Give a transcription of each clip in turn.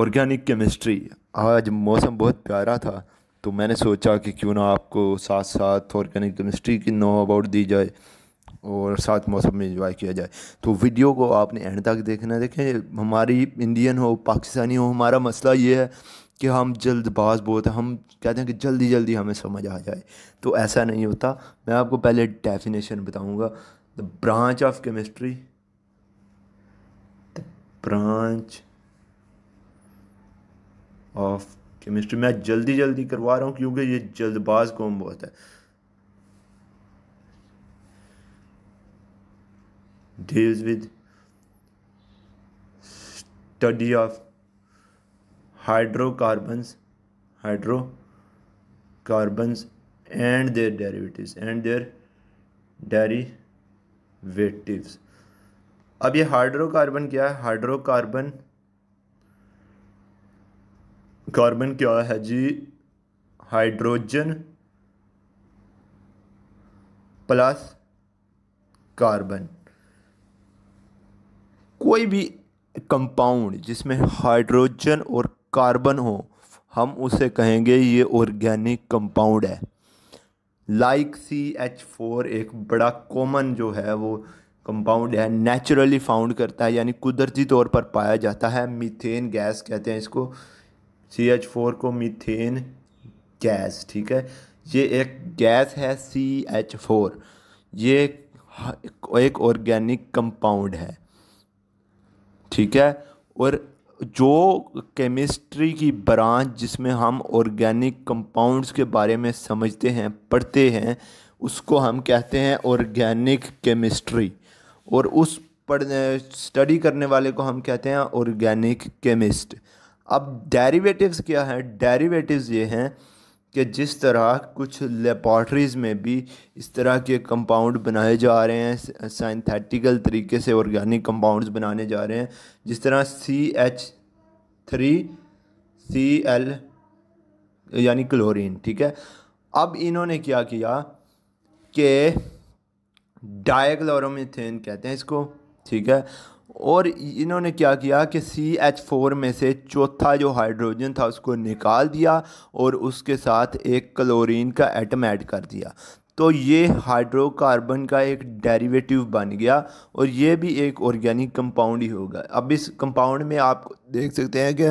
organic chemistry आज मौसम बहुत प्यारा था तो मैंने सोचा कि क्यों ना आपको साथ साथ ऑर्गेनिक केमिस्ट्री की नो अबाउट दी जाए और साथ मौसम में इंजॉय किया जाए तो वीडियो को आपने एंड तक देखना देखें हमारी इंडियन हो पाकिस्तानी हो हमारा मसला ये है कि हम जल्दबाज बहुत हैं हम कहते हैं कि जल्दी जल्दी हमें समझ आ जाए तो ऐसा नहीं होता मैं आपको पहले डेफिनेशन बताऊँगा the branch of chemistry the branch of chemistry मैं जल्दी जल्दी करवा रहा हूँ क्योंकि ये जल्दबाज कौम बहुत है deals with study of hydrocarbons hydrocarbons and their derivatives and their derivatives अब ये हाइड्रोकार्बन क्या है हाइड्रोकार्बन कार्बन क्या है जी हाइड्रोजन प्लस कार्बन कोई भी कंपाउंड जिसमें हाइड्रोजन और कार्बन हो हम उसे कहेंगे ये ऑर्गेनिक कंपाउंड है लाइक सी एच फोर एक बड़ा कॉमन जो है वो कंपाउंड है नेचुरली फाउंड करता है यानी कुदरती तौर पर पाया जाता है मीथेन गैस कहते हैं इसको सी एच फोर को मीथेन गैस ठीक है ये एक गैस है सी एच फोर ये एक ऑर्गेनिक कंपाउंड है ठीक है और जो केमिस्ट्री की ब्रांच जिसमें हम ऑर्गेनिक कंपाउंड्स के बारे में समझते हैं पढ़ते हैं उसको हम कहते हैं ऑर्गेनिक केमिस्ट्री और उस पढ़ स्टडी करने वाले को हम कहते हैं ऑर्गेनिक केमिस्ट अब डेरिवेटिव्स क्या हैं डेरिवेटिव्स ये हैं कि जिस तरह कुछ लेबॉर्ट्रीज़ में भी इस तरह के कंपाउंड बनाए जा रहे हैं साइंथेटिकल तरीके से ऑर्गेनिक कंपाउंड्स बनाने जा रहे हैं जिस तरह C H three C L यानी क्लोरीन ठीक है अब इन्होंने क्या किया कि डायक्लोरोमिथेन कहते हैं इसको ठीक है और इन्होंने क्या किया कि सी एच फोर में से चौथा जो हाइड्रोजन था उसको निकाल दिया और उसके साथ एक क्लोरीन का एटम ऐड कर दिया तो ये हाइड्रोकार्बन का एक डेरिवेटिव बन गया और ये भी एक ऑर्गेनिक कंपाउंड ही होगा अब इस कंपाउंड में आप देख सकते हैं कि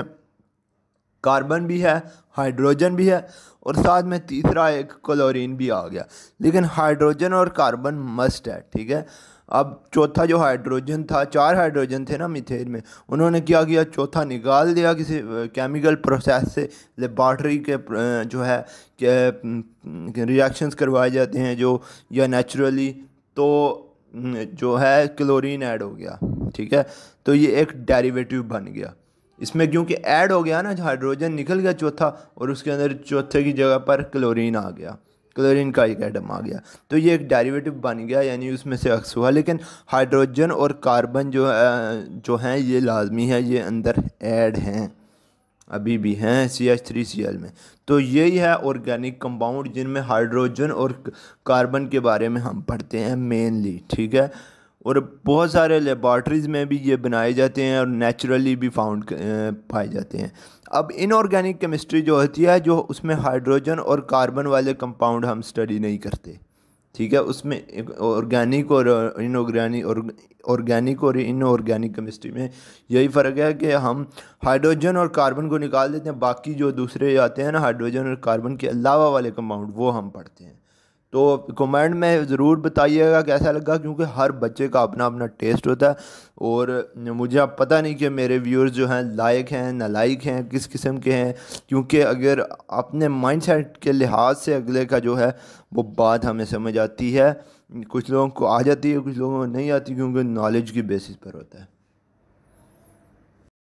कार्बन भी है हाइड्रोजन भी है और साथ में तीसरा एक क्लोरीन भी आ गया लेकिन हाइड्रोजन और कार्बन मस्ट है ठीक है अब चौथा जो हाइड्रोजन था चार हाइड्रोजन थे ना मिथेन में उन्होंने क्या किया चौथा निकाल दिया किसी केमिकल प्रोसेस से लेबॉटरी के जो है रिएक्शंस करवाए जाते हैं जो या नेचुरली तो जो है क्लोरीन ऐड हो गया ठीक है तो ये एक डेरिवेटिव बन गया इसमें क्योंकि ऐड हो गया ना हाइड्रोजन निकल गया चौथा और उसके अंदर चौथे की जगह पर क्लोरीन आ गया क्लोरीन का एक एटम आ गया तो ये एक डेरिवेटिव बन गया यानी उसमें से अक्स हुआ लेकिन हाइड्रोजन और कार्बन जो जो हैं ये लाजमी है ये अंदर ऐड हैं अभी भी हैं C H three C L में तो यही है ऑर्गेनिक कंपाउंड जिनमें हाइड्रोजन और कार्बन के बारे में हम पढ़ते हैं मेनली ठीक है और बहुत सारे लेबॉर्ट्रीज़ में भी ये बनाए जाते हैं और नेचुरली भी फाउंड पाए जाते हैं अब इनऑर्गेनिक केमिस्ट्री जो होती है जो उसमें हाइड्रोजन और कार्बन वाले कंपाउंड हम स्टडी नहीं करते ठीक है उसमें ऑर्गेनिक और इनऑर्गेनिक और ऑर्गेनिक और इनऑर्गेनिक केमिस्ट्री में यही फ़र्क है कि हम हाइड्रोजन और कार्बन को निकाल देते हैं बाकी जो दूसरे आते हैं ना हाइड्रोजन और कार्बन के अलावा वाले कंपाउंड वो हम पढ़ते हैं तो कमेंट में ज़रूर बताइएगा कैसा लगा क्योंकि हर बच्चे का अपना अपना टेस्ट होता है और मुझे अब पता नहीं कि मेरे व्यूअर्स जो हैं लायक हैं नालायक हैं किस किस्म के हैं क्योंकि अगर अपने माइंडसेट के लिहाज से अगले का जो है वो बात हमें समझ आती है कुछ लोगों को आ जाती है कुछ लोगों को नहीं आती क्योंकि नॉलेज की बेसिस पर होता है